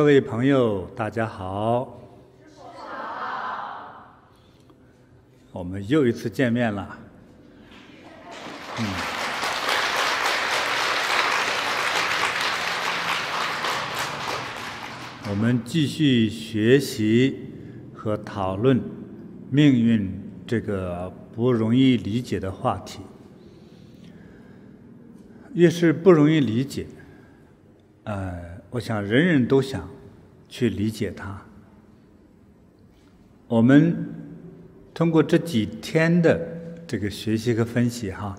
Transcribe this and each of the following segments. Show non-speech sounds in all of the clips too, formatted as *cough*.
各位朋友，大家好！我们又一次见面了。嗯，我们继续学习和讨论命运这个不容易理解的话题。越是不容易理解，呃。我想，人人都想去理解它。我们通过这几天的这个学习和分析，哈，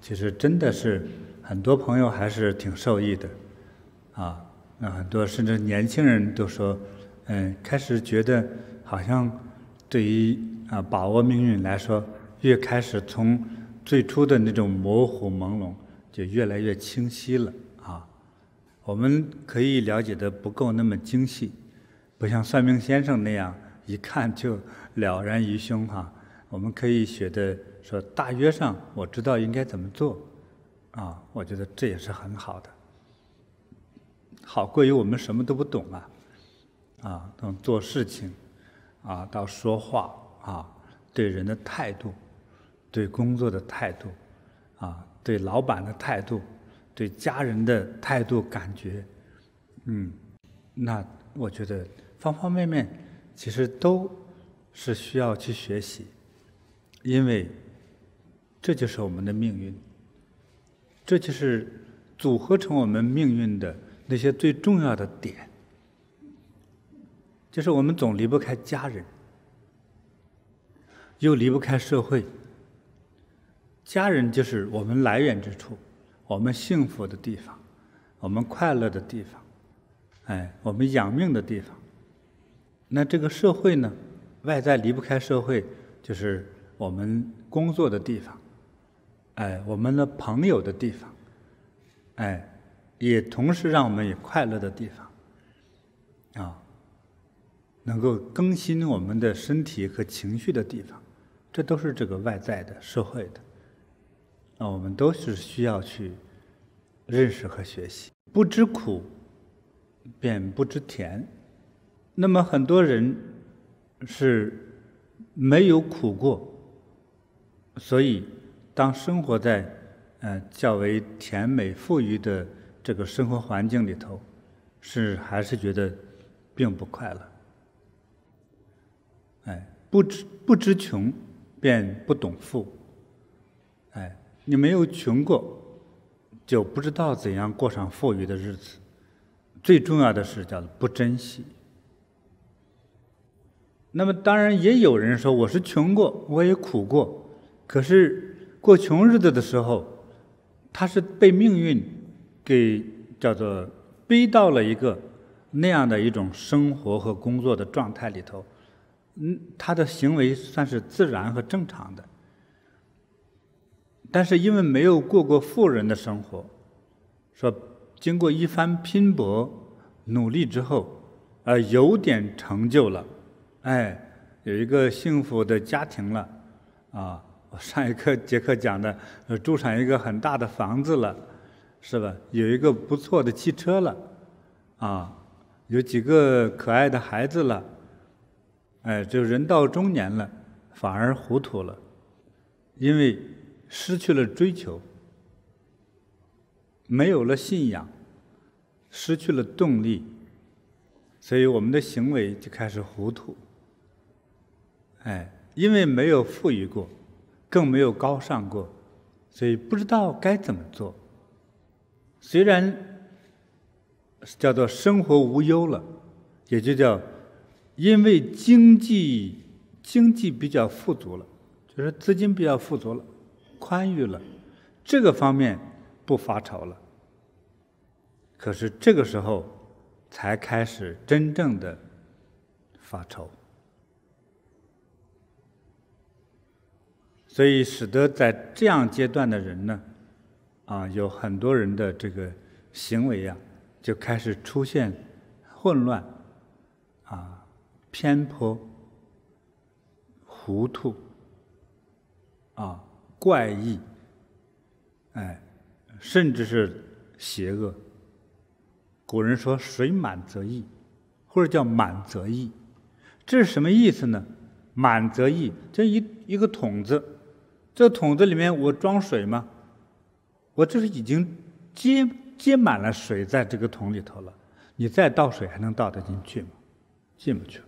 其实真的是很多朋友还是挺受益的，啊，那很多甚至年轻人都说，嗯，开始觉得好像对于啊把握命运来说，越开始从最初的那种模糊朦胧，就越来越清晰了。我们可以了解的不够那么精细，不像算命先生那样一看就了然于胸哈。我们可以学的说大约上我知道应该怎么做，啊，我觉得这也是很好的，好过于我们什么都不懂啊，啊，从做事情啊到说话啊，对人的态度，对工作的态度，啊，对老板的态度。对家人的态度感觉，嗯，那我觉得方方面面其实都是需要去学习，因为这就是我们的命运，这就是组合成我们命运的那些最重要的点，就是我们总离不开家人，又离不开社会，家人就是我们来源之处。我们幸福的地方，我们快乐的地方，哎，我们养命的地方。那这个社会呢？外在离不开社会，就是我们工作的地方，哎，我们的朋友的地方，哎，也同时让我们也快乐的地方，啊，能够更新我们的身体和情绪的地方，这都是这个外在的社会的。那我们都是需要去认识和学习，不知苦，便不知甜。那么很多人是没有苦过，所以当生活在呃较为甜美富裕的这个生活环境里头，是还是觉得并不快乐。哎，不知不知穷，便不懂富。哎。你没有穷过，就不知道怎样过上富裕的日子。最重要的是叫做不珍惜。那么当然也有人说我是穷过，我也苦过。可是过穷日子的时候，他是被命运给叫做逼到了一个那样的一种生活和工作的状态里头。嗯，他的行为算是自然和正常的。但是因为没有过过富人的生活，说经过一番拼搏努力之后，呃，有点成就了，哎，有一个幸福的家庭了，啊，我上一课节课讲的，呃，住上一个很大的房子了，是吧？有一个不错的汽车了，啊，有几个可爱的孩子了，哎，就人到中年了，反而糊涂了，因为。失去了追求，没有了信仰，失去了动力，所以我们的行为就开始糊涂。哎，因为没有富裕过，更没有高尚过，所以不知道该怎么做。虽然叫做生活无忧了，也就叫因为经济经济比较富足了，就是资金比较富足了。宽裕了，这个方面不发愁了。可是这个时候才开始真正的发愁，所以使得在这样阶段的人呢，啊，有很多人的这个行为呀，就开始出现混乱，啊，偏颇、糊涂，啊。怪异，哎，甚至是邪恶。古人说“水满则溢”，或者叫“满则溢”，这是什么意思呢？“满则溢”，这一一个桶子，这桶子里面我装水吗？我就是已经接接满了水在这个桶里头了，你再倒水还能倒得进去吗？进不去。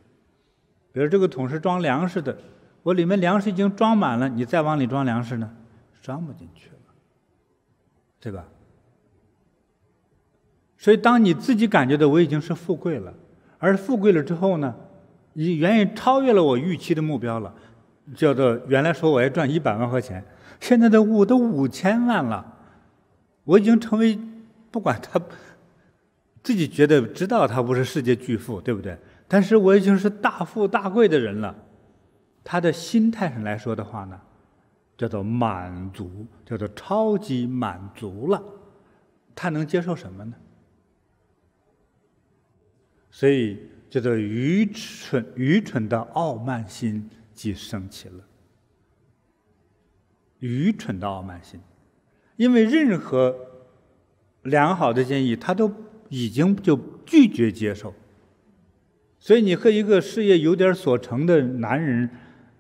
比如这个桶是装粮食的。我里面粮食已经装满了，你再往里装粮食呢，装不进去了，对吧？所以，当你自己感觉到我已经是富贵了，而富贵了之后呢，已远远超越了我预期的目标了。叫做原来说我要赚一百万块钱，现在的物都五千万了，我已经成为不管他自己觉得知道他不是世界巨富，对不对？但是我已经是大富大贵的人了。他的心态上来说的话呢，叫做满足，叫做超级满足了。他能接受什么呢？所以叫做愚蠢、愚蠢的傲慢心即升起了。愚蠢的傲慢心，因为任何良好的建议，他都已经就拒绝接受。所以你和一个事业有点所成的男人。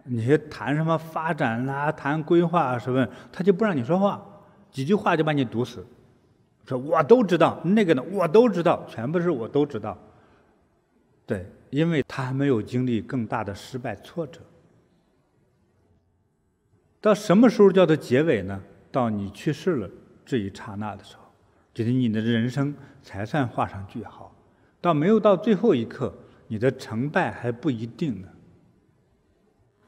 你谈什么发展啦，谈规划啊什么，他就不让你说话，几句话就把你堵死。说我都知道，那个呢我都知道，全部是我都知道。对，因为他还没有经历更大的失败挫折。到什么时候叫做结尾呢？到你去世了这一刹那的时候，觉得你的人生才算画上句号。到没有到最后一刻，你的成败还不一定呢。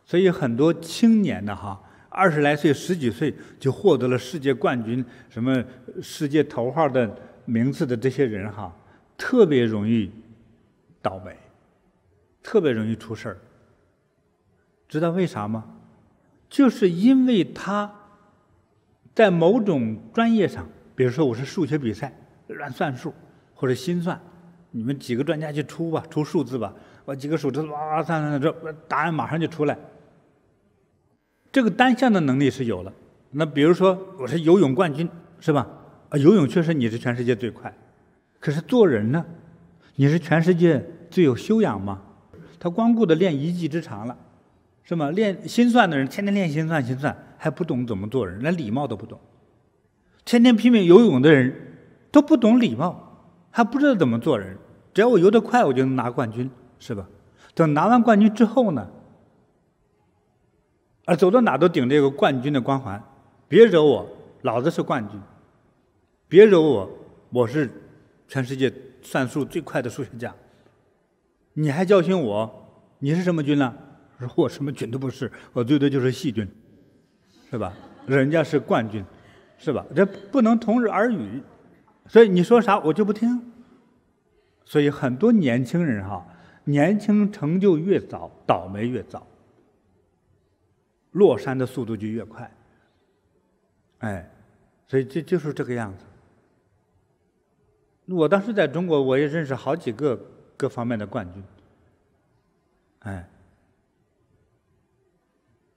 所以很多青年的哈，二十来岁、十几岁就获得了世界冠军、什么世界头号的名次的这些人哈，特别容易倒霉，特别容易出事儿。知道为啥吗？就是因为他，在某种专业上，比如说我是数学比赛，乱算数或者心算，你们几个专家去出吧，出数字吧，我几个手指哇算算这答案马上就出来。这个单项的能力是有了，那比如说我是游泳冠军，是吧？啊，游泳确实你是全世界最快，可是做人呢，你是全世界最有修养吗？他光顾着练一技之长了，是吗？练心算的人天天练心算心算，还不懂怎么做人，连礼貌都不懂。天天拼命游泳的人，都不懂礼貌，还不知道怎么做人。只要我游得快，我就能拿冠军，是吧？等拿完冠军之后呢？而走到哪都顶着一个冠军的光环，别惹我，老子是冠军，别惹我，我是全世界算数最快的数学家，你还教训我，你是什么军呢？说 *laughs* 我什么军都不是，我最多就是细菌，是吧？人家是冠军，是吧？这不能同日而语，所以你说啥我就不听。所以很多年轻人哈，年轻成就越早，倒霉越早。落山的速度就越快，哎，所以就就是这个样子。我当时在中国，我也认识好几个各方面的冠军，哎，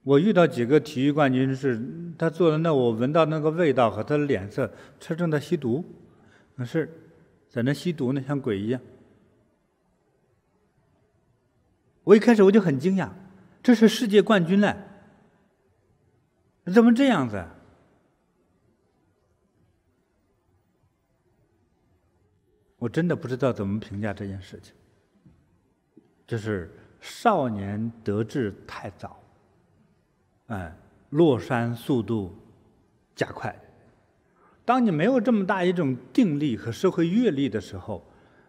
我遇到几个体育冠军是，他坐在那我闻到那个味道和他的脸色，他正在吸毒，可是，在那吸毒呢，像鬼一样。我一开始我就很惊讶，这是世界冠军嘞。你怎么这样子？我真的不知道怎么评价这件事情。就是少年得志太早，哎，落山速度加快。当你没有这么大一种定力和社会阅历的时候，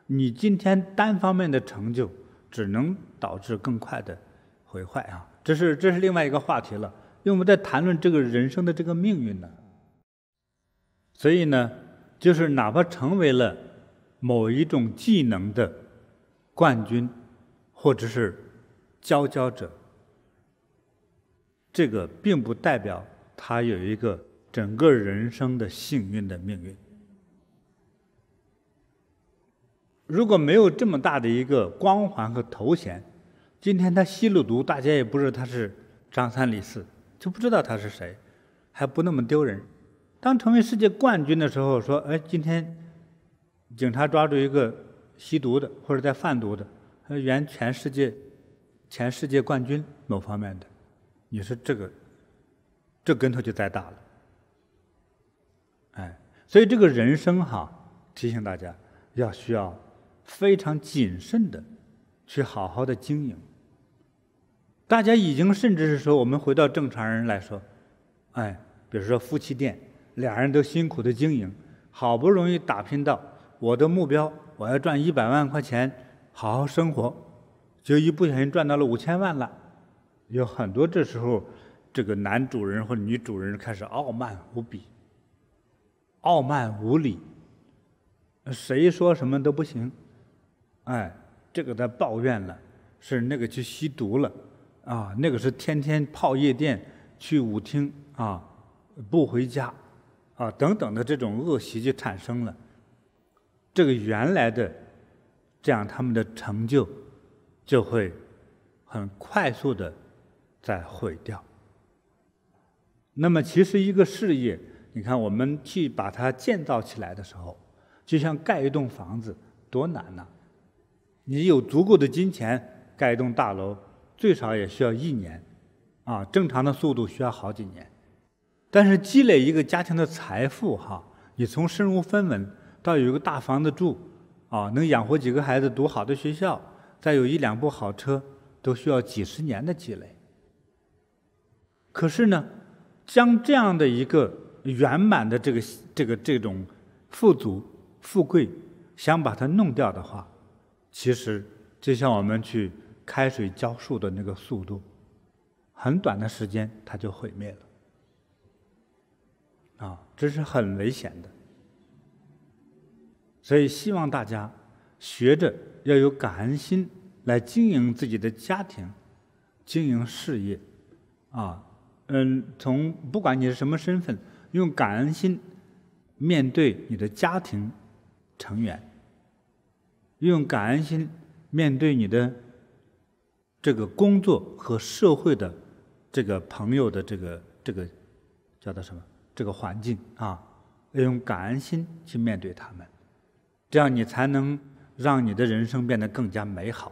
你今天单方面的成就，只能导致更快的毁坏啊！这是这是另外一个话题了。因为我们在谈论这个人生的这个命运呢，所以呢，就是哪怕成为了某一种技能的冠军，或者是佼佼者，这个并不代表他有一个整个人生的幸运的命运。如果没有这么大的一个光环和头衔，今天他吸了毒，大家也不知道他是张三李四。就不知道他是谁，还不那么丢人。当成为世界冠军的时候，说：“哎，今天警察抓住一个吸毒的，或者在贩毒的，原全世界、全世界冠军某方面的，你说这个，这跟头就栽大了。”哎，所以这个人生哈，提醒大家要需要非常谨慎的去好好的经营。大家已经甚至是说，我们回到正常人来说，哎，比如说夫妻店，俩人都辛苦的经营，好不容易打拼到我的目标，我要赚一百万块钱，好好生活，就一不小心赚到了五千万了。有很多这时候，这个男主人或女主人开始傲慢无比，傲慢无礼，谁说什么都不行，哎，这个在抱怨了，是那个去吸毒了。啊，那个是天天泡夜店、去舞厅啊，不回家啊等等的这种恶习就产生了。这个原来的这样他们的成就就会很快速的在毁掉。那么，其实一个事业，你看我们去把它建造起来的时候，就像盖一栋房子，多难呐！你有足够的金钱盖一栋大楼。最少也需要一年，啊，正常的速度需要好几年。但是积累一个家庭的财富，哈，你从身无分文到有一个大房子住，啊，能养活几个孩子读好的学校，再有一两部好车，都需要几十年的积累。可是呢，将这样的一个圆满的这个这个这种富足富贵，想把它弄掉的话，其实就像我们去。开水浇树的那个速度，很短的时间它就毁灭了，啊，这是很危险的。所以希望大家学着要有感恩心来经营自己的家庭、经营事业，啊，嗯，从不管你是什么身份，用感恩心面对你的家庭成员，用感恩心面对你的。这个工作和社会的这个朋友的这个这个，叫做什么？这个环境啊，要用感恩心去面对他们，这样你才能让你的人生变得更加美好。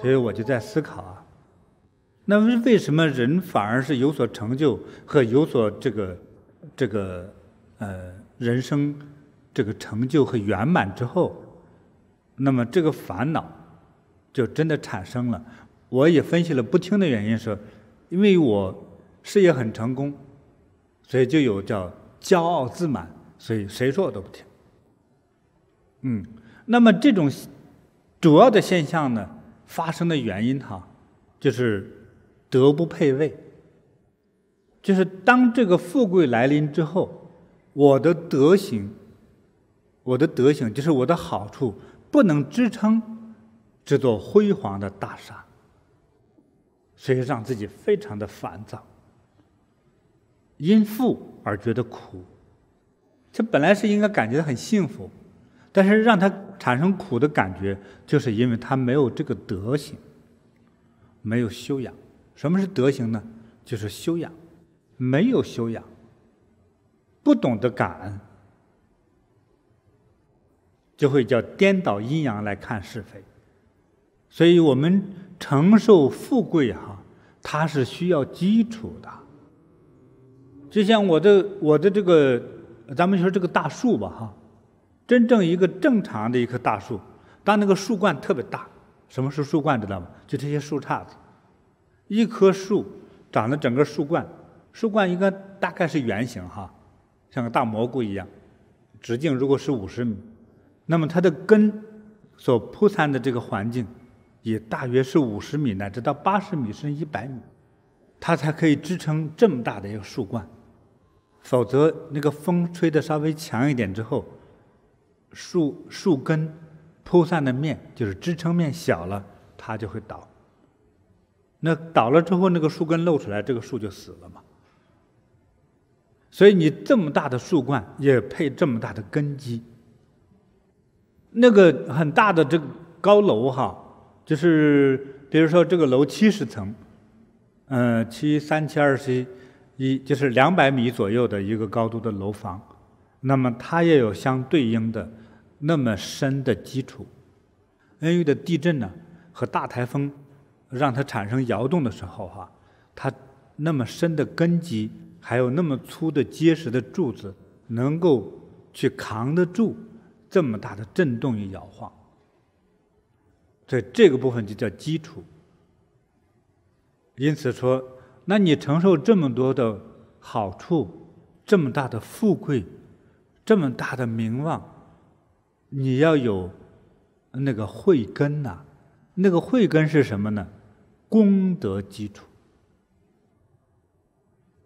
所以我就在思考啊，那为为什么人反而是有所成就和有所这个这个呃人生这个成就和圆满之后，那么这个烦恼就真的产生了。我也分析了不听的原因，说因为我事业很成功，所以就有叫骄傲自满，所以谁说我都不听。嗯，那么这种主要的现象呢？发生的原因哈，就是德不配位，就是当这个富贵来临之后，我的德行，我的德行，就是我的好处不能支撑这座辉煌的大厦，所以让自己非常的烦躁，因富而觉得苦，这本来是应该感觉到很幸福，但是让他。产生苦的感觉，就是因为他没有这个德行，没有修养。什么是德行呢？就是修养。没有修养，不懂得感恩，就会叫颠倒阴阳来看是非。所以，我们承受富贵哈，它是需要基础的。就像我的我的这个，咱们说这个大树吧哈。真正一个正常的一棵大树，当那个树冠特别大，什么是树冠？知道吗？就这些树杈子。一棵树长了整个树冠，树冠应该大概是圆形哈，像个大蘑菇一样，直径如果是五十米，那么它的根所铺散的这个环境，也大约是五十米乃至到八十米甚至一百米，它才可以支撑这么大的一个树冠，否则那个风吹的稍微强一点之后。树树根铺散的面就是支撑面小了，它就会倒。那倒了之后，那个树根露出来，这个树就死了嘛。所以你这么大的树冠也配这么大的根基。那个很大的这个高楼哈，就是比如说这个楼七十层，嗯七三七二十一，就是两百米左右的一个高度的楼房，那么它也有相对应的。那么深的基础，恩玉的地震呢和大台风让它产生摇动的时候哈，它那么深的根基，还有那么粗的结实的柱子，能够去扛得住这么大的震动与摇晃。所以这个部分就叫基础。因此说，那你承受这么多的好处，这么大的富贵，这么大的名望。你要有那个慧根呐，那个慧根是什么呢？功德基础，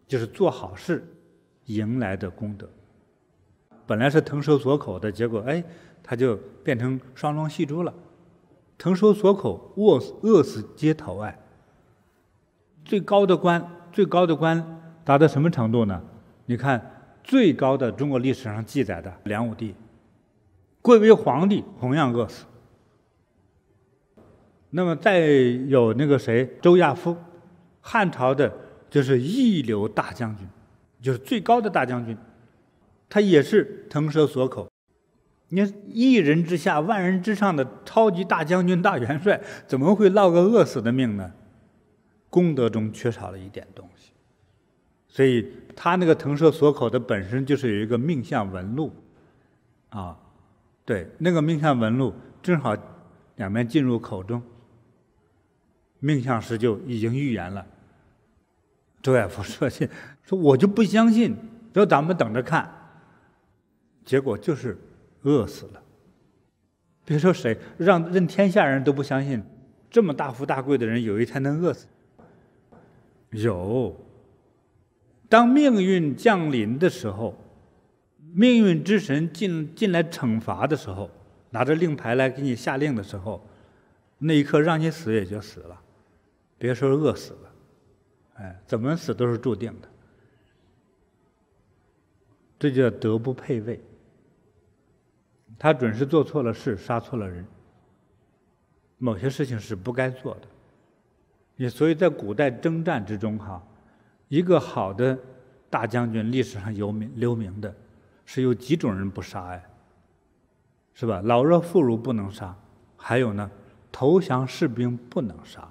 就是做好事迎来的功德。本来是腾收锁口的，结果哎，他就变成双龙戏珠了。腾收锁口，饿饿死街头哎。最高的官，最高的官达到什么程度呢？你看最高的中国历史上记载的梁武帝。贵为皇帝，同样饿死。那么再有那个谁，周亚夫，汉朝的，就是一流大将军，就是最高的大将军，他也是腾蛇所口。你一人之下，万人之上的超级大将军、大元帅，怎么会落个饿死的命呢？功德中缺少了一点东西，所以他那个腾蛇锁口的本身就是有一个命相纹路，啊。对，那个命相纹路正好两边进入口中，命相师就已经预言了。周亚夫说信，说我就不相信，说咱们等着看，结果就是饿死了。别说谁，让任天下人都不相信，这么大富大贵的人有一天能饿死？有，当命运降临的时候。命运之神进进来惩罚的时候，拿着令牌来给你下令的时候，那一刻让你死也就死了，别说饿死了，哎，怎么死都是注定的。这叫德不配位，他准是做错了事，杀错了人。某些事情是不该做的，也所以在古代征战之中哈，一个好的大将军，历史上有名留名的。是有几种人不杀哎，是吧？老弱妇孺不能杀，还有呢，投降士兵不能杀。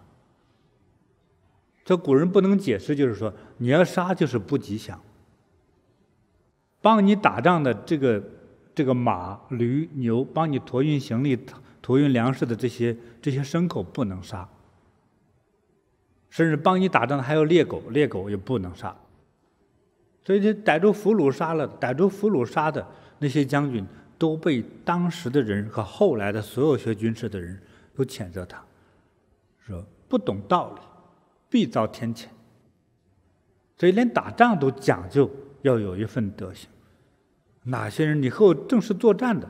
这古人不能解释，就是说你要杀就是不吉祥。帮你打仗的这个这个马、驴、牛，帮你驮运行李、驮运粮食的这些这些牲口不能杀，甚至帮你打仗的还有猎狗，猎狗也不能杀。所以，就逮住俘虏杀了，逮住俘虏杀的那些将军，都被当时的人和后来的所有学军事的人，都谴责他，说不懂道理，必遭天谴。所以，连打仗都讲究要有一份德行。哪些人，你和我正式作战的，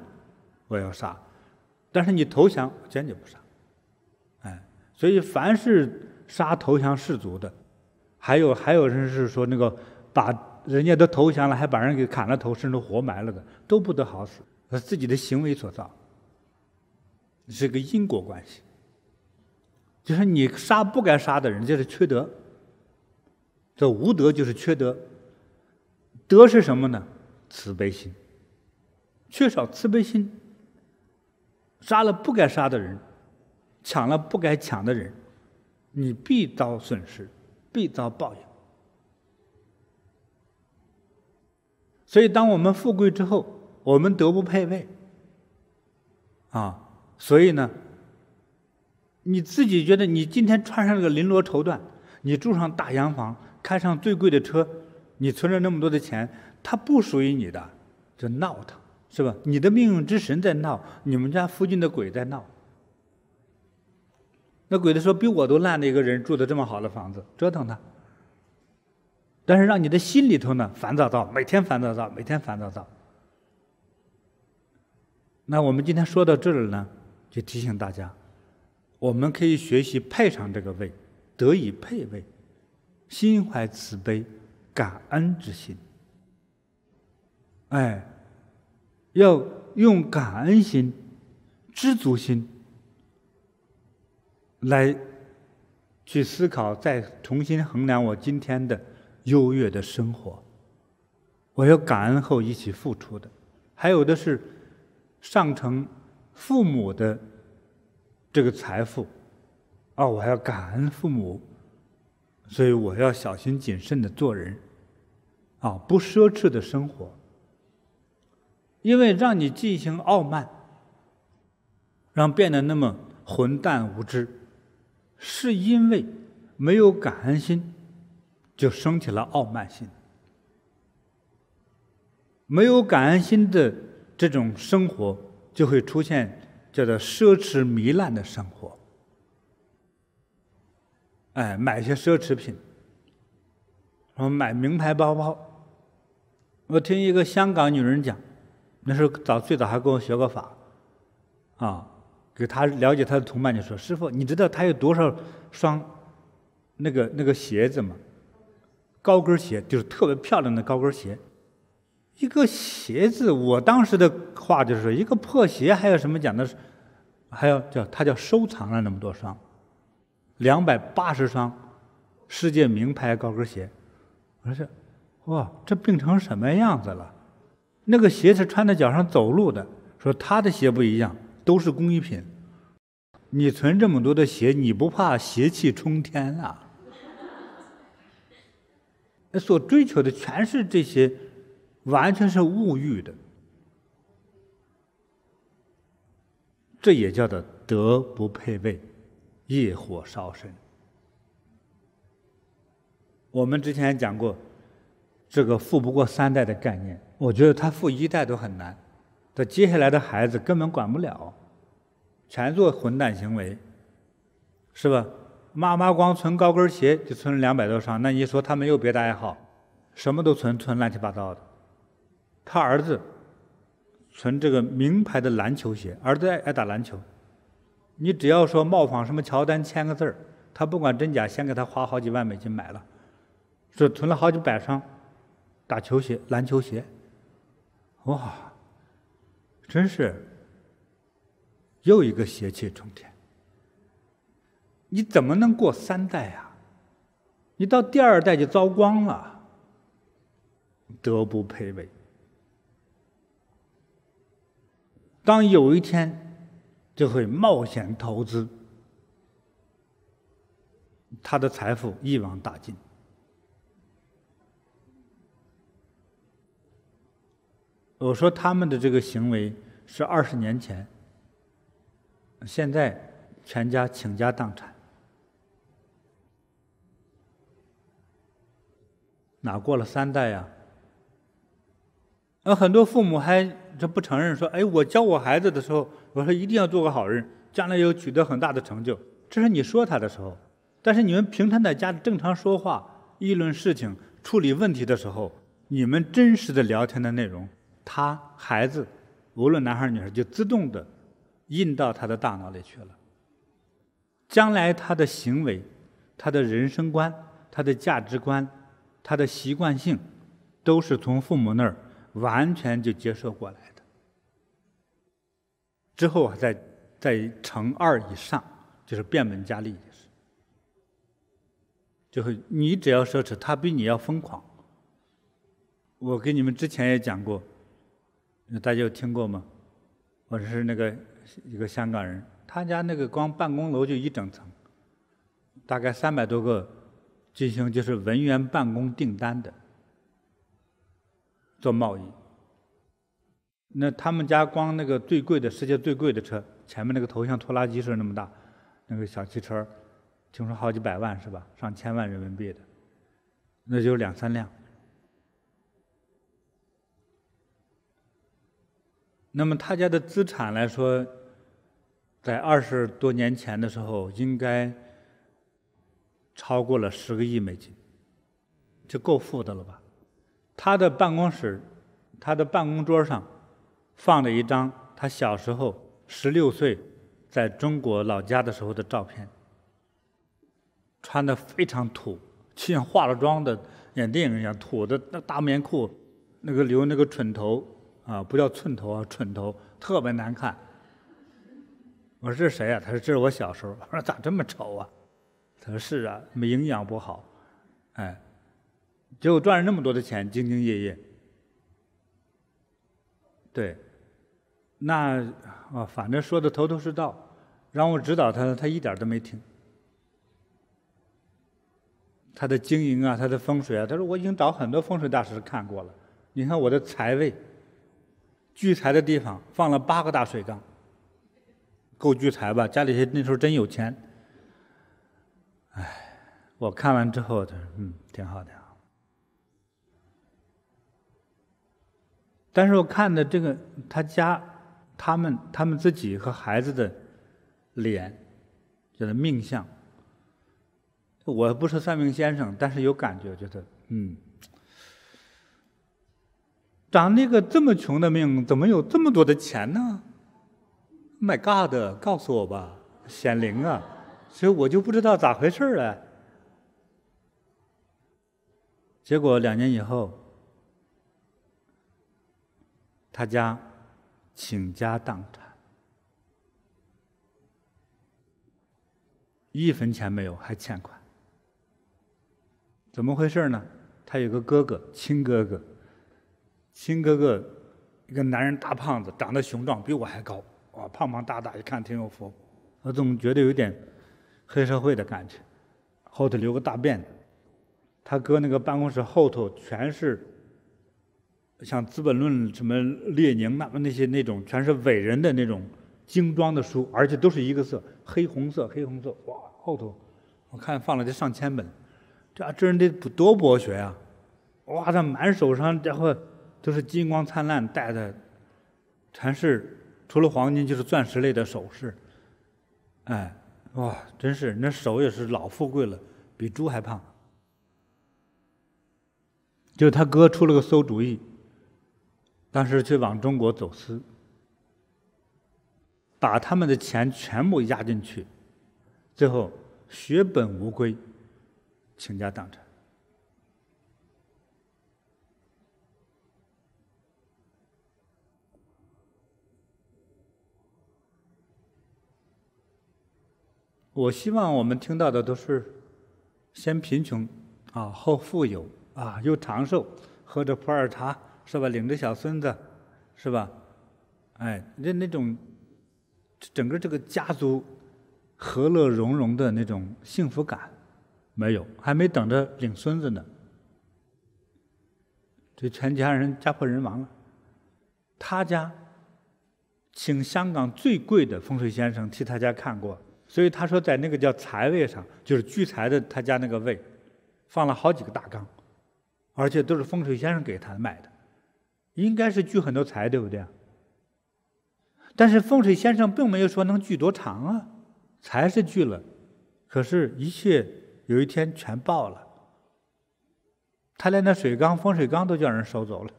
我要杀；但是你投降，坚决不杀。哎，所以，凡是杀投降士卒的，还有还有人是说那个把。人家都投降了，还把人给砍了头，甚至活埋了的，都不得好死。自己的行为所造，是个因果关系。就是你杀不该杀的人，就是缺德。这无德就是缺德。德是什么呢？慈悲心。缺少慈悲心，杀了不该杀的人，抢了不该抢的人，你必遭损失，必遭报应。所以，当我们富贵之后，我们德不配位，啊，所以呢，你自己觉得你今天穿上这个绫罗绸缎，你住上大洋房，开上最贵的车，你存了那么多的钱，它不属于你的，就闹腾，是吧？你的命运之神在闹，你们家附近的鬼在闹。那鬼子说：“比我都烂的一个人住的这么好的房子，折腾他。”但是让你的心里头呢烦躁躁，每天烦躁躁，每天烦躁躁。那我们今天说到这儿呢，就提醒大家，我们可以学习配上这个位，得以配位，心怀慈悲、感恩之心。哎，要用感恩心、知足心来去思考，再重新衡量我今天的。优越的生活，我要感恩后一起付出的，还有的是上层父母的这个财富，啊，我还要感恩父母，所以我要小心谨慎的做人，啊，不奢侈的生活，因为让你进行傲慢，让变得那么混蛋无知，是因为没有感恩心。就升起了傲慢心，没有感恩心的这种生活，就会出现叫做奢侈糜烂的生活。哎，买些奢侈品，我买名牌包包？我听一个香港女人讲，那时候早最早还跟我学过法，啊，给他了解他的同伴就说：“师傅，你知道他有多少双那个那个鞋子吗？”高跟鞋就是特别漂亮的高跟鞋，一个鞋子，我当时的话就是一个破鞋还有什么讲的，还有叫他叫收藏了那么多双，两百八十双世界名牌高跟鞋，我说这，哇这病成什么样子了？那个鞋是穿在脚上走路的，说他的鞋不一样，都是工艺品。你存这么多的鞋，你不怕邪气冲天啊？所追求的全是这些，完全是物欲的，这也叫做德不配位，业火烧身。我们之前讲过这个富不过三代的概念，我觉得他富一代都很难，他接下来的孩子根本管不了，全做混蛋行为，是吧？妈妈光存高跟鞋就存了两百多双，那你说她没有别的爱好，什么都存，存乱七八糟的。他儿子存这个名牌的篮球鞋，儿子爱爱打篮球。你只要说冒仿什么乔丹签个字儿，他不管真假，先给他花好几万美金买了，只存了好几百双打球鞋、篮球鞋。哇，真是又一个邪气冲天。你怎么能过三代啊？你到第二代就遭光了，德不配位。当有一天就会冒险投资，他的财富一网打尽。我说他们的这个行为是二十年前，现在全家倾家荡产。哪过了三代呀？那很多父母还这不承认，说：“哎，我教我孩子的时候，我说一定要做个好人，将来有取得很大的成就。”这是你说他的时候。但是你们平常在家正常说话、议论事情、处理问题的时候，你们真实的聊天的内容，他孩子无论男孩女孩，就自动的印到他的大脑里去了。将来他的行为、他的人生观、他的价值观。他的习惯性都是从父母那儿完全就接受过来的，之后再再乘二以上，就是变本加厉，就是，就是你只要奢侈，他比你要疯狂。我跟你们之前也讲过，大家有听过吗？我是那个一个香港人，他家那个光办公楼就一整层，大概三百多个。进行就是文员办公订单的做贸易，那他们家光那个最贵的世界最贵的车，前面那个头像拖拉机似的那么大，那个小汽车，听说好几百万是吧？上千万人民币的，那就两三辆。那么他家的资产来说，在二十多年前的时候应该。超过了十个亿美金，就够富的了吧？他的办公室，他的办公桌上放着一张他小时候十六岁在中国老家的时候的照片，穿的非常土，就像化了妆的演电影一样土的那大棉裤，那个留那个寸头啊，不叫寸头啊，寸头，特别难看。我说这是谁啊？他说这是我小时候。我说咋这么丑啊？他说：“是啊，没营养不好，哎，结果赚了那么多的钱，兢兢业业，对，那啊，反正说的头头是道，让我指导他，他一点都没听。他的经营啊，他的风水啊，他说我已经找很多风水大师看过了。你看我的财位，聚财的地方放了八个大水缸，够聚财吧？家里那时候真有钱。”哎，我看完之后，他说：“嗯，挺好的。”但是我看的这个他家、他们、他们自己和孩子的脸，就是命相。我不是算命先生，但是有感觉，觉得嗯，长那个这么穷的命，怎么有这么多的钱呢？My God，告诉我吧，显灵啊！所以我就不知道咋回事儿了，结果两年以后，他家倾家荡产，一分钱没有，还欠款，怎么回事儿呢？他有个哥哥，亲哥哥，亲哥哥一个男人大胖子，长得雄壮，比我还高，哇，胖胖大大，一看挺有福，我总觉得有点。黑社会的感觉，后头留个大辫子，他搁那个办公室后头全是像《资本论》什么列宁那那些那种全是伟人的那种精装的书，而且都是一个色黑红色黑红色，哇后头我看放了得上千本，这这人得多博学呀！哇他满手上家伙都是金光灿烂戴的，全是除了黄金就是钻石类的首饰，哎。哇，真是那手也是老富贵了，比猪还胖。就他哥出了个馊主意，当时去往中国走私，把他们的钱全部压进去，最后血本无归，倾家荡产。我希望我们听到的都是先贫穷啊，后富有啊，又长寿，喝着普洱茶是吧，领着小孙子是吧？哎，那那种整个这个家族和乐融融的那种幸福感没有，还没等着领孙子呢，这全家人家破人亡了。他家请香港最贵的风水先生替他家看过。所以他说，在那个叫财位上，就是聚财的他家那个位，放了好几个大缸，而且都是风水先生给他买的，应该是聚很多财，对不对？但是风水先生并没有说能聚多长啊，财是聚了，可是，一切有一天全爆了，他连那水缸、风水缸都叫人收走了，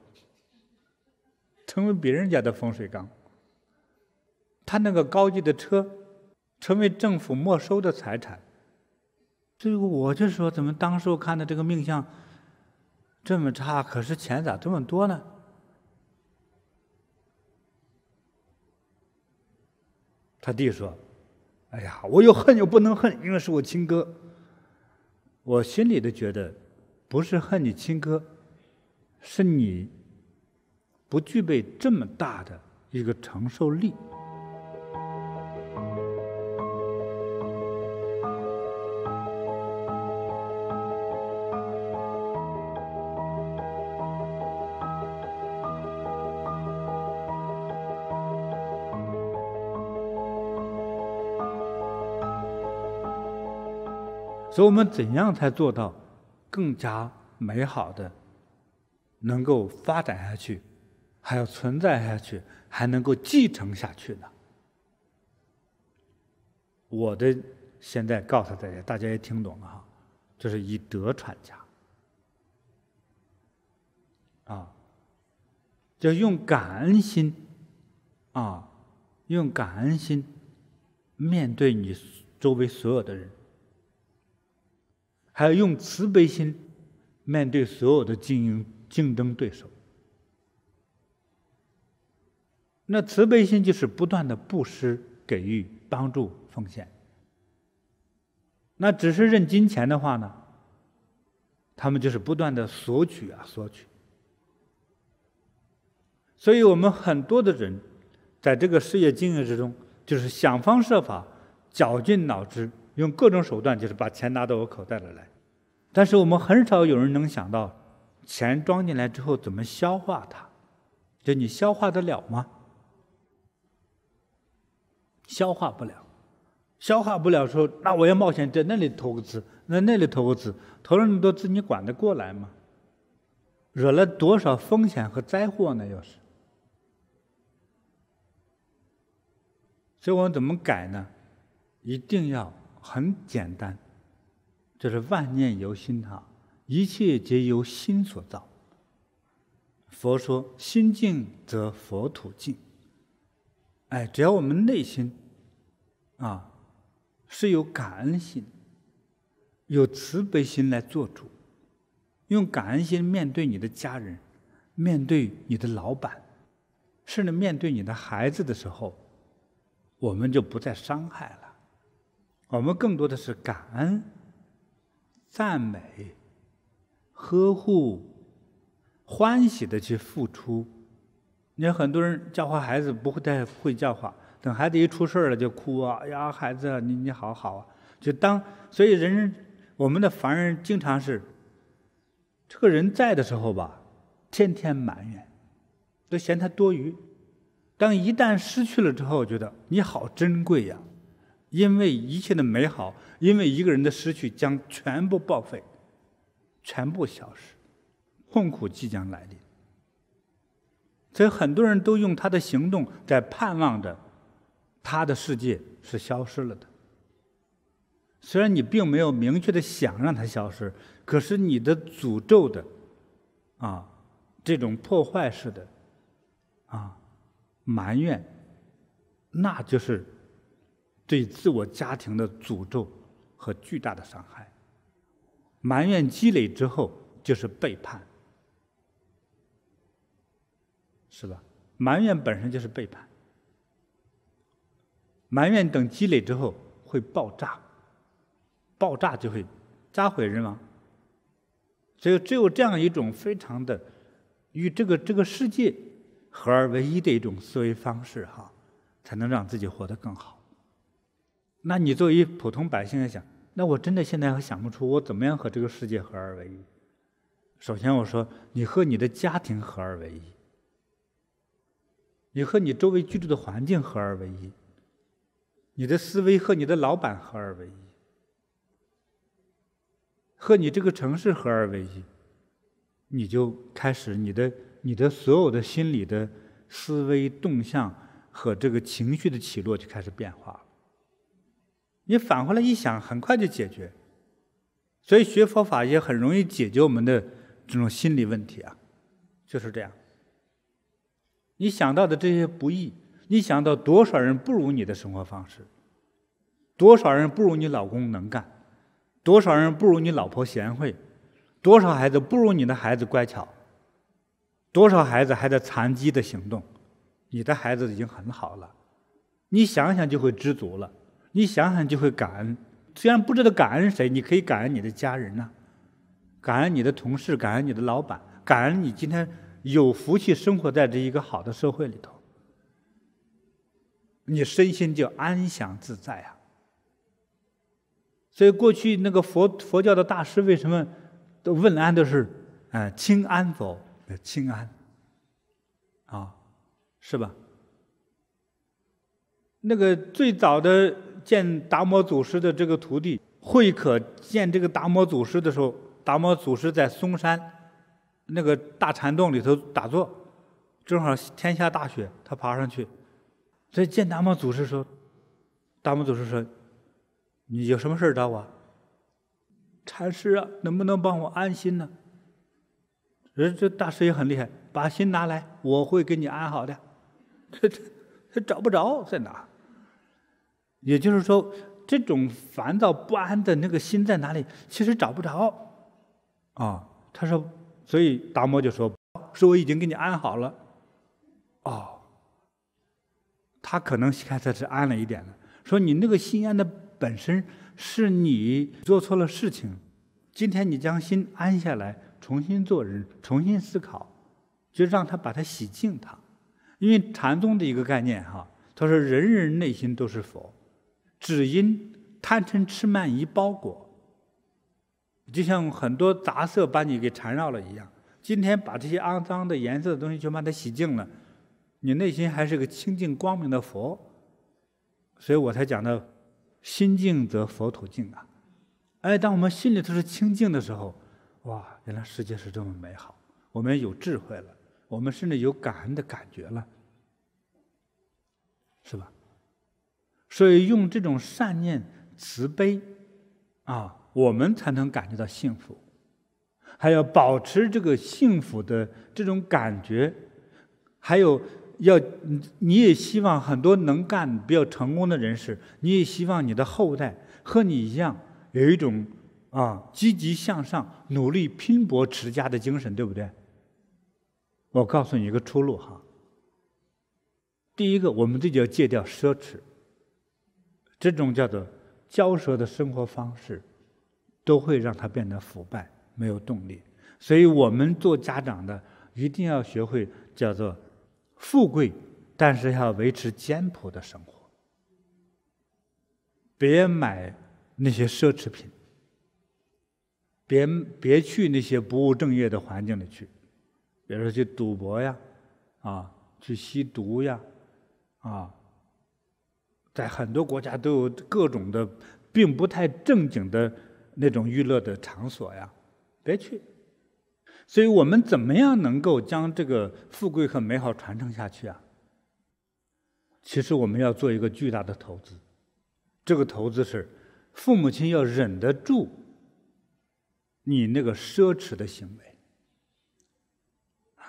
成为别人家的风水缸。他那个高级的车。成为政府没收的财产，这个我就说，怎么当时我看的这个命相这么差，可是钱咋这么多呢？他弟说：“哎呀，我又恨又不能恨，因为是我亲哥。我心里的觉得，不是恨你亲哥，是你不具备这么大的一个承受力。”所以我们怎样才做到更加美好的，能够发展下去，还要存在下去，还能够继承下去呢？我的现在告诉大家，大家也听懂了哈，就是以德传家。啊，就用感恩心，啊，用感恩心面对你周围所有的人。还要用慈悲心面对所有的经营竞争对手。那慈悲心就是不断的布施、给予、帮助、奉献。那只是认金钱的话呢，他们就是不断的索取啊，索取。所以我们很多的人在这个事业经营之中，就是想方设法、绞尽脑汁。用各种手段，就是把钱拿到我口袋里来。但是我们很少有人能想到，钱装进来之后怎么消化它？就你消化得了吗？消化不了，消化不了，说那我要冒险在那里投个资，那那里投个资，投了那么多资，你管得过来吗？惹了多少风险和灾祸呢？又是，所以我们怎么改呢？一定要。很简单，就是万念由心哈，一切皆由心所造。佛说：“心静则佛土静。”哎，只要我们内心，啊，是有感恩心、有慈悲心来做主，用感恩心面对你的家人，面对你的老板，甚至面对你的孩子的时候，我们就不再伤害了。我们更多的是感恩、赞美、呵护、欢喜的去付出。你看，很多人教化孩子不会太会教化，等孩子一出事儿了就哭啊！哎呀，孩子，你你好好啊！就当所以人，我们的凡人经常是，这个人在的时候吧，天天埋怨，都嫌他多余；当一旦失去了之后，觉得你好珍贵呀。因为一切的美好，因为一个人的失去将全部报废，全部消失，痛苦即将来临。所以很多人都用他的行动在盼望着，他的世界是消失了的。虽然你并没有明确的想让他消失，可是你的诅咒的，啊，这种破坏式的，啊，埋怨，那就是。对自我、家庭的诅咒和巨大的伤害，埋怨积累之后就是背叛，是吧？埋怨本身就是背叛，埋怨等积累之后会爆炸，爆炸就会家毁人亡。只有只有这样一种非常的与这个这个世界合而为一的一种思维方式，哈，才能让自己活得更好。那你作为普通百姓来想，那我真的现在还想不出我怎么样和这个世界合二为一。首先，我说你和你的家庭合二为一，你和你周围居住的环境合二为一，你的思维和你的老板合二为一，和你这个城市合二为一，你就开始你的你的所有的心理的思维动向和这个情绪的起落就开始变化了。你反过来一想，很快就解决。所以学佛法也很容易解决我们的这种心理问题啊，就是这样。你想到的这些不易，你想到多少人不如你的生活方式，多少人不如你老公能干，多少人不如你老婆贤惠，多少孩子不如你的孩子乖巧，多少孩子还在残疾的行动，你的孩子已经很好了，你想想就会知足了。你想想就会感恩，虽然不知道感恩谁，你可以感恩你的家人呐，感恩你的同事，感恩你的老板，感恩你今天有福气生活在这一个好的社会里头，你身心就安详自在啊。所以过去那个佛佛教的大师为什么都问安都是，呃，清安否？清安，啊，是吧？那个最早的。见达摩祖师的这个徒弟慧可见这个达摩祖师的时候，达摩祖师在嵩山那个大禅洞里头打坐，正好天下大雪，他爬上去，所以见达摩祖师说：“达摩祖师说，你有什么事儿找我？”禅师啊，能不能帮我安心呢？人这大师也很厉害，把心拿来，我会给你安好的。他他他找不着，在哪？也就是说，这种烦躁不安的那个心在哪里？其实找不着，啊，他说，所以达摩就说，说我已经给你安好了，哦，他可能开始是安了一点的。说你那个心安的本身是你做错了事情，今天你将心安下来，重新做人，重新思考，就让他把它洗净它，因为禅宗的一个概念哈，他说人人内心都是佛。只因贪嗔痴慢疑包裹，就像很多杂色把你给缠绕了一样。今天把这些肮脏的颜色的东西全把它洗净了，你内心还是个清净光明的佛。所以我才讲到：心净则佛土净啊！哎，当我们心里头是清净的时候，哇，原来世界是这么美好。我们有智慧了，我们甚至有感恩的感觉了，是吧？所以，用这种善念、慈悲啊，我们才能感觉到幸福。还要保持这个幸福的这种感觉，还有要你也希望很多能干、比较成功的人士，你也希望你的后代和你一样有一种啊积极向上、努力拼搏、持家的精神，对不对？我告诉你一个出路哈。第一个，我们这叫戒掉奢侈。这种叫做骄奢的生活方式，都会让他变得腐败，没有动力。所以，我们做家长的一定要学会叫做富贵，但是要维持简朴的生活。别买那些奢侈品，别别去那些不务正业的环境里去，比如说去赌博呀，啊，去吸毒呀，啊。在很多国家都有各种的，并不太正经的那种娱乐的场所呀，别去。所以我们怎么样能够将这个富贵和美好传承下去啊？其实我们要做一个巨大的投资，这个投资是父母亲要忍得住你那个奢侈的行为，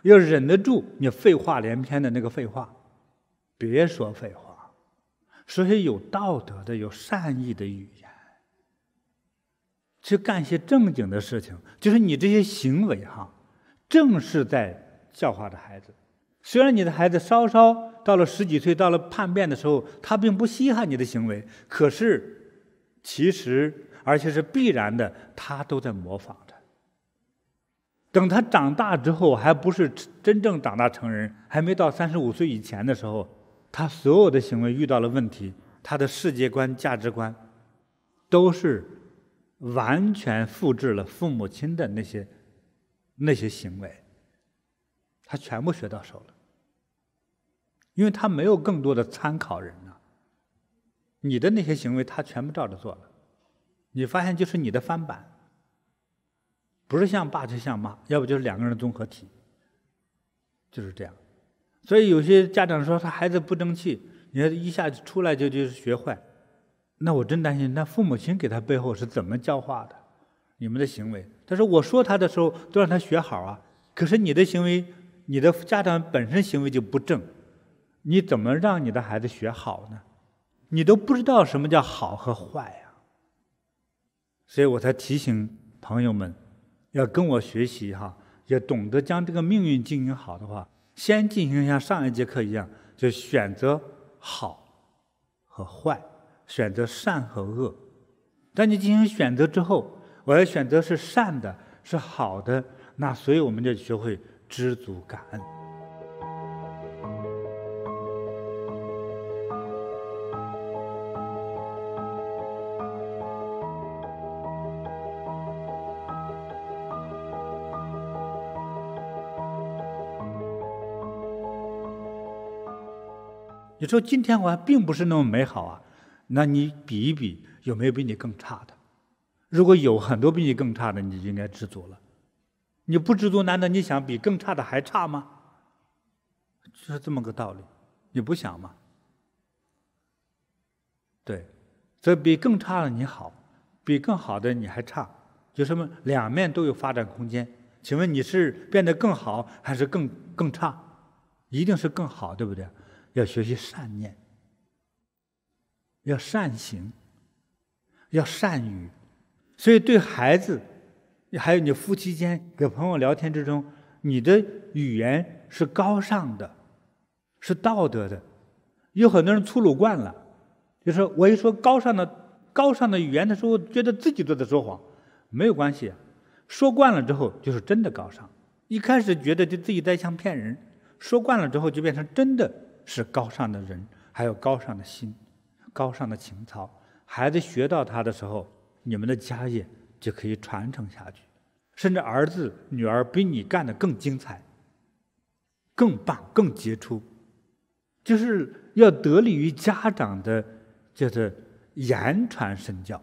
要忍得住你废话连篇的那个废话，别说废话。说些有道德的、有善意的语言，去干些正经的事情。就是你这些行为，哈，正是在教化着孩子。虽然你的孩子稍稍到了十几岁，到了叛变的时候，他并不稀罕你的行为。可是，其实而且是必然的，他都在模仿着。等他长大之后，还不是真正长大成人，还没到三十五岁以前的时候。他所有的行为遇到了问题，他的世界观、价值观都是完全复制了父母亲的那些那些行为，他全部学到手了，因为他没有更多的参考人了。你的那些行为，他全部照着做了，你发现就是你的翻版，不是像爸就像妈，要不就是两个人的综合体，就是这样。所以有些家长说他孩子不争气，你看一下出来就就是学坏，那我真担心，那父母亲给他背后是怎么教化的？你们的行为，他说我说他的时候都让他学好啊，可是你的行为，你的家长本身行为就不正，你怎么让你的孩子学好呢？你都不知道什么叫好和坏呀。所以我才提醒朋友们，要跟我学习哈，要懂得将这个命运经营好的话。先进行像上一节课一样，就选择好和坏，选择善和恶。当你进行选择之后，我要选择是善的，是好的，那所以我们就学会知足感恩。你说今天我还并不是那么美好啊，那你比一比，有没有比你更差的？如果有很多比你更差的，你应该知足了。你不知足，难道你想比更差的还差吗？是这么个道理，你不想吗？对，所以比更差的你好，比更好的你还差，就什么两面都有发展空间。请问你是变得更好还是更更差？一定是更好，对不对？要学习善念，要善行，要善语，所以对孩子，还有你夫妻间、跟朋友聊天之中，你的语言是高尚的，是道德的。有很多人粗鲁惯了，就是我一说高尚的、高尚的语言的时候，觉得自己都在说谎。没有关系，说惯了之后就是真的高尚。一开始觉得就自己在像骗人，说惯了之后就变成真的。是高尚的人，还有高尚的心，高尚的情操。孩子学到他的时候，你们的家业就可以传承下去，甚至儿子、女儿比你干的更精彩、更棒、更杰出。就是要得力于家长的，就是言传身教。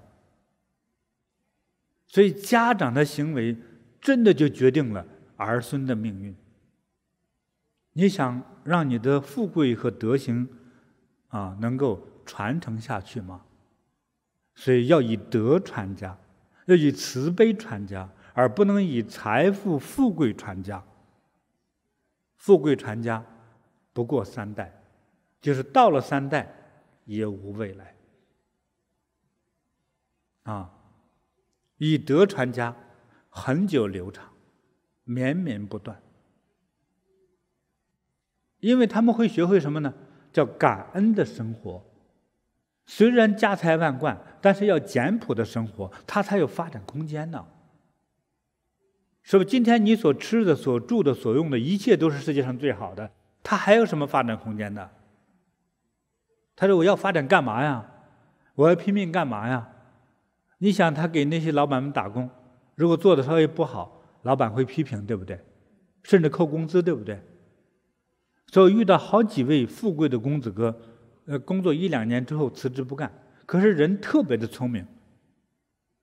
所以，家长的行为真的就决定了儿孙的命运。你想？让你的富贵和德行啊，能够传承下去吗？所以要以德传家，要以慈悲传家，而不能以财富、富贵传家。富贵传家不过三代，就是到了三代也无未来。啊，以德传家，恒久流长，绵绵不断。因为他们会学会什么呢？叫感恩的生活。虽然家财万贯，但是要简朴的生活，他才有发展空间呢。是不今天你所吃的、所住的、所用的一切都是世界上最好的，他还有什么发展空间呢？他说：“我要发展干嘛呀？我要拼命干嘛呀？”你想，他给那些老板们打工，如果做的稍微不好，老板会批评，对不对？甚至扣工资，对不对？所以遇到好几位富贵的公子哥，呃，工作一两年之后辞职不干，可是人特别的聪明。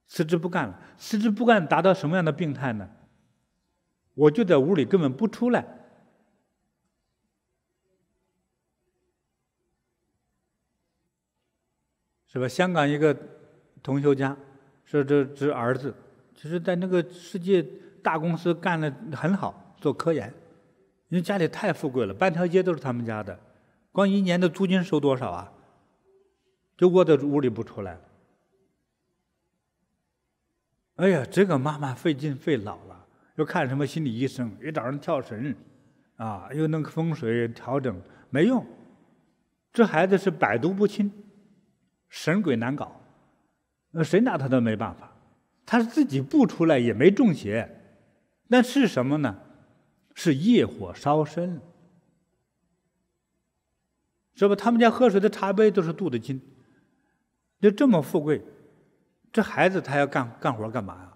辞职不干了，辞职不干达到什么样的病态呢？我就在屋里根本不出来，是吧？香港一个同学家，说：“这这儿子，其实在那个世界大公司干的很好，做科研。因为家里太富贵了，半条街都是他们家的，光一年的租金收多少啊？就窝在屋里不出来。哎呀，这个妈妈费劲费老了，又看什么心理医生，又找人跳绳，啊，又弄风水调整，没用。这孩子是百毒不侵，神鬼难搞，呃，谁拿他都没办法。他自己不出来也没中邪，那是什么呢？是业火烧身是吧？他们家喝水的茶杯都是镀的金，就这么富贵，这孩子他要干干活干嘛呀？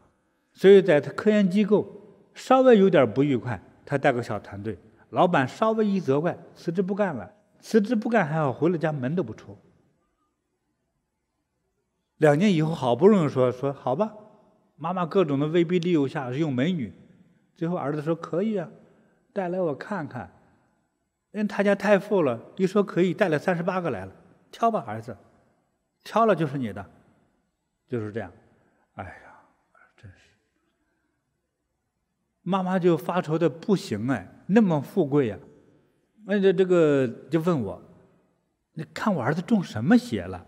所以在他科研机构稍微有点不愉快，他带个小团队，老板稍微一责怪，辞职不干了。辞职不干还好，回了家门都不出。两年以后好不容易说说好吧，妈妈各种的威逼利诱下用美女，最后儿子说可以啊。带来我看看，因为他家太富了，一说可以带来三十八个来了，挑吧儿子，挑了就是你的，就是这样。哎呀，真是，妈妈就发愁的不行哎，那么富贵呀，那这这个就问我，你看我儿子中什么邪了，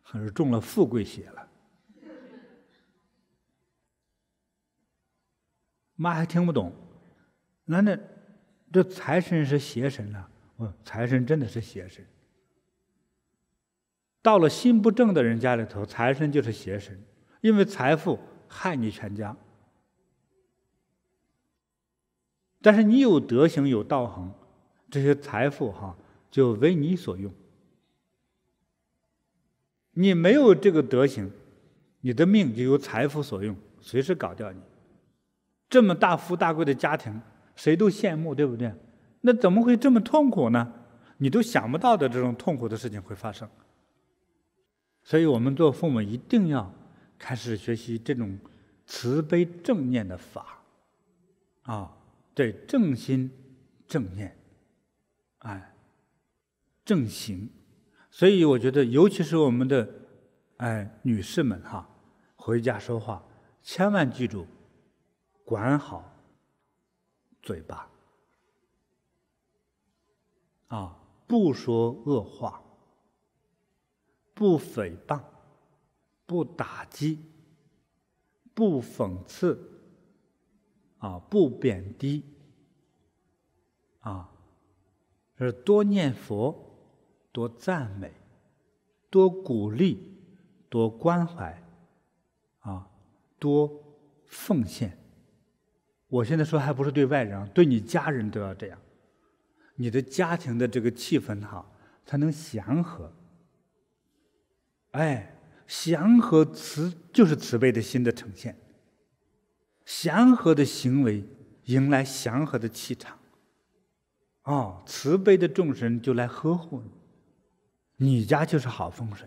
还是中了富贵邪了？妈还听不懂。那那，这财神是邪神啊？哦，财神真的是邪神，到了心不正的人家里头，财神就是邪神，因为财富害你全家。但是你有德行有道行，这些财富哈就为你所用。你没有这个德行，你的命就由财富所用，随时搞掉你。这么大富大贵的家庭。谁都羡慕，对不对？那怎么会这么痛苦呢？你都想不到的这种痛苦的事情会发生。所以我们做父母一定要开始学习这种慈悲正念的法啊，对正心、正念，哎，正行。所以我觉得，尤其是我们的哎女士们哈，回家说话千万记住，管好。嘴巴啊，不说恶话，不诽谤，不打击，不讽刺，啊，不贬低，啊，是多念佛，多赞美，多鼓励，多关怀，啊，多奉献。我现在说还不是对外人，对你家人都要这样，你的家庭的这个气氛哈才能祥和。哎，祥和慈就是慈悲的心的呈现，祥和的行为迎来祥和的气场，哦，慈悲的众生就来呵护你，你家就是好风水，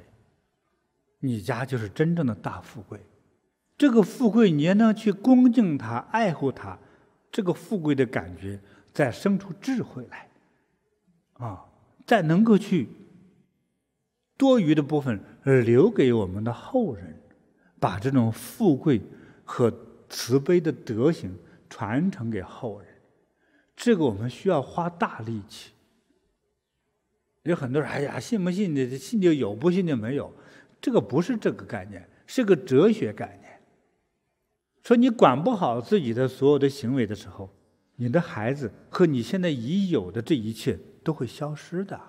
你家就是真正的大富贵。这个富贵，你也能去恭敬他、爱护他，这个富贵的感觉，再生出智慧来，啊，再能够去多余的部分留给我们的后人，把这种富贵和慈悲的德行传承给后人，这个我们需要花大力气。有很多人，哎呀，信不信你信就有，不信就没有。”这个不是这个概念，是个哲学概念。说你管不好自己的所有的行为的时候，你的孩子和你现在已有的这一切都会消失的。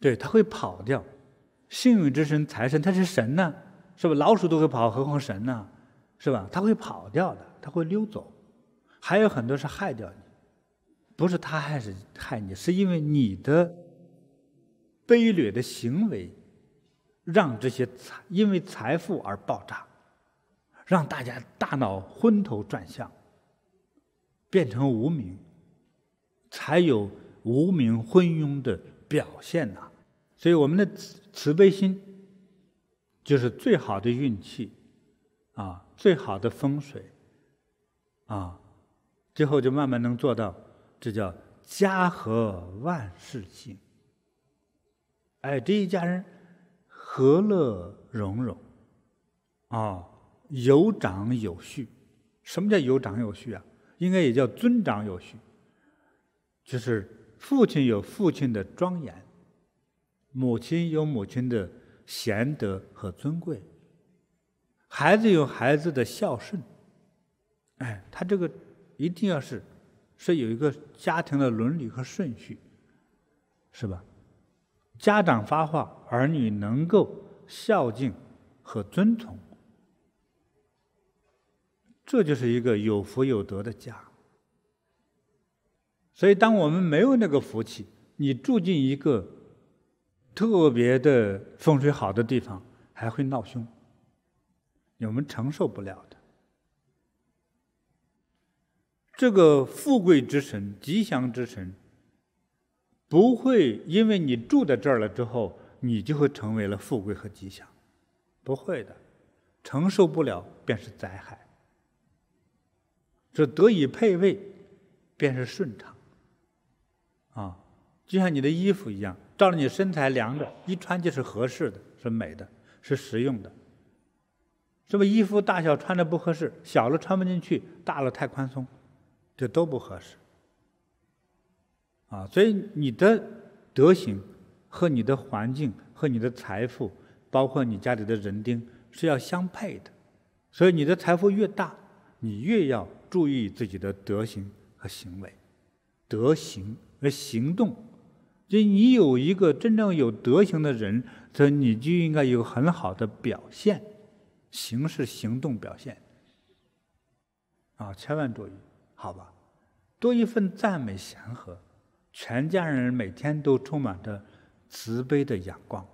对，他会跑掉，幸运之神、财神，他是神呢，是吧？老鼠都会跑，何况神呢，是吧？他会跑掉的，他会溜走。还有很多是害掉你，不是他害是害你，是因为你的卑劣的行为。让这些财因为财富而爆炸，让大家大脑昏头转向，变成无名，才有无名昏庸的表现呐。所以我们的慈慈悲心，就是最好的运气，啊，最好的风水，啊，最后就慢慢能做到，这叫家和万事兴。哎，这一家人。和乐融融，啊，有长有序。什么叫有长有序啊？应该也叫尊长有序，就是父亲有父亲的庄严，母亲有母亲的贤德和尊贵，孩子有孩子的孝顺。哎，他这个一定要是，是有一个家庭的伦理和顺序，是吧？家长发话，儿女能够孝敬和尊从，这就是一个有福有德的家。所以，当我们没有那个福气，你住进一个特别的风水好的地方，还会闹凶，我们承受不了的。这个富贵之神，吉祥之神。不会，因为你住在这儿了之后，你就会成为了富贵和吉祥，不会的，承受不了便是灾害。这得以配位，便是顺畅。啊，就像你的衣服一样，照着你身材量着，一穿就是合适的，是美的，是实用的。是不是衣服大小穿着不合适，小了穿不进去，大了太宽松，这都不合适。啊，所以你的德行和你的环境和你的财富，包括你家里的人丁是要相配的。所以你的财富越大，你越要注意自己的德行和行为，德行和行动。就你有一个真正有德行的人，则你就应该有很好的表现，形式、行动表现。啊，千万注意，好吧，多一份赞美、祥和。全家人每天都充满着慈悲的眼光。